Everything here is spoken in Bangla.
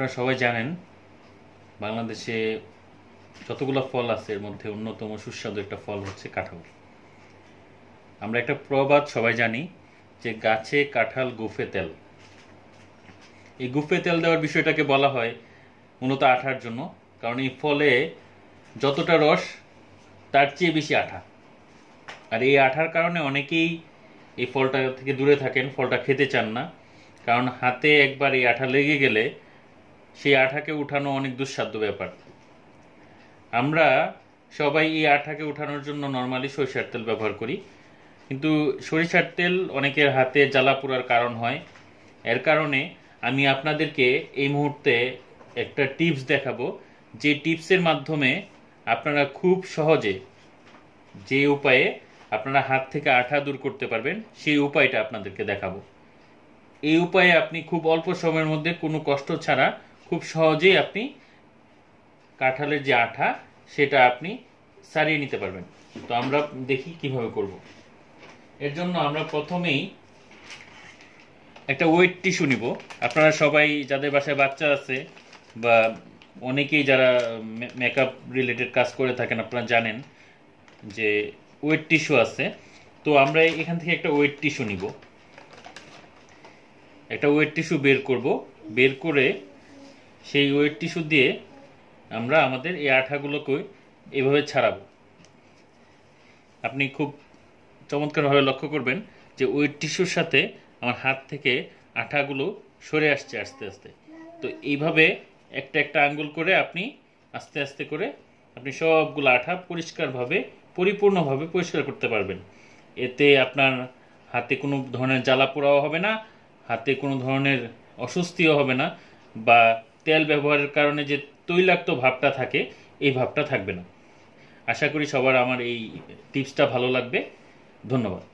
আপনারা সবাই জানেন বাংলাদেশে যতগুলো ফল আছে এর মধ্যে অন্যতম সুস্বাদু একটা ফল হচ্ছে কাঁঠাল আমরা একটা প্রবাদ সবাই জানি যে গাছে কাঁঠাল গুফে তেল এই গুফে তেল দেওয়ার বিষয়টাকে বলা হয় মূলত আঠার জন্য কারণ এই ফলে যতটা রস তার চেয়ে বেশি আঠা আর এই আঠার কারণে অনেকেই এই ফলটা থেকে দূরে থাকেন ফলটা খেতে চান না কারণ হাতে একবার এই আঠা লেগে গেলে সেই আঠাকে উঠানো অনেক দুঃসাধ্য ব্যাপার আমরা সবাই এই আঠাকে উঠানোর জন্য নর্মালি সরিষার তেল ব্যবহার করি কিন্তু সরিষার তেল অনেকের হাতে জ্বালা পোড়ার কারণ হয় এর কারণে আমি আপনাদেরকে এই মুহূর্তে একটা টিপস দেখাবো যে টিপসের মাধ্যমে আপনারা খুব সহজে যে উপায়ে আপনারা হাত থেকে আঠা দূর করতে পারবেন সেই উপায়টা আপনাদেরকে দেখাবো এই উপায়ে আপনি খুব অল্প সময়ের মধ্যে কোনো কষ্ট ছাড়া খুব সহজেই আপনি কাঁঠালের যে আঠা সেটা আপনি সারিয়ে নিতে পারবেন তো আমরা দেখি কিভাবে করব এর জন্য আমরা প্রথমেই একটা ওয়েট টিস্যু নিব আপনারা সবাই যাদের বাসায় বাচ্চা আছে বা অনেকেই যারা মেকআপ রিলেটেড কাজ করে থাকেন আপনারা জানেন যে ওয়েট টিস্যু আছে তো আমরা এখান থেকে একটা ওয়েট টিস্যু নিব একটা ওয়েট টিস্যু বের করব বের করে সেই ওয়েট টিস্যু দিয়ে আমরা আমাদের এই আঠাগুলোকে এভাবে ছাড়াবো আপনি খুব চমৎকারভাবে লক্ষ্য করবেন যে ওয়েট টিস্যুর সাথে আমার হাত থেকে আঠাগুলো সরে আসছে আস্তে আস্তে তো এইভাবে একটা একটা আঙ্গুল করে আপনি আস্তে আস্তে করে আপনি সবগুলো আঠা পরিষ্কারভাবে পরিপূর্ণভাবে পরিষ্কার করতে পারবেন এতে আপনার হাতে কোনো ধরনের জ্বালা পোড়াও হবে না হাতে কোনো ধরনের অস্বস্তিও হবে না বা তেল ব্যবহারের কারণে যে তৈলাক্ত ভাবটা থাকে এই ভাবটা থাকবে না আশা করি সবার আমার এই টিপসটা ভালো লাগবে ধন্যবাদ